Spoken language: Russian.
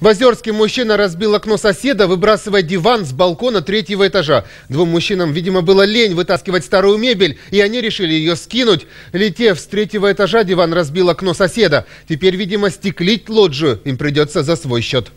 В Озерске мужчина разбил окно соседа, выбрасывая диван с балкона третьего этажа. Двум мужчинам, видимо, было лень вытаскивать старую мебель, и они решили ее скинуть. Летев с третьего этажа, диван разбил окно соседа. Теперь, видимо, стеклить лоджию им придется за свой счет.